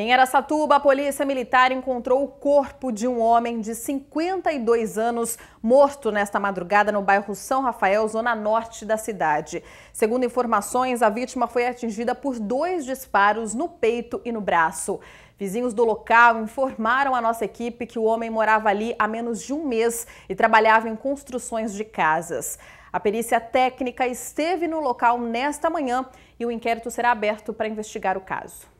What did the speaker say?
Em Aracatuba, a polícia militar encontrou o corpo de um homem de 52 anos morto nesta madrugada no bairro São Rafael, zona norte da cidade. Segundo informações, a vítima foi atingida por dois disparos no peito e no braço. Vizinhos do local informaram a nossa equipe que o homem morava ali há menos de um mês e trabalhava em construções de casas. A perícia técnica esteve no local nesta manhã e o inquérito será aberto para investigar o caso.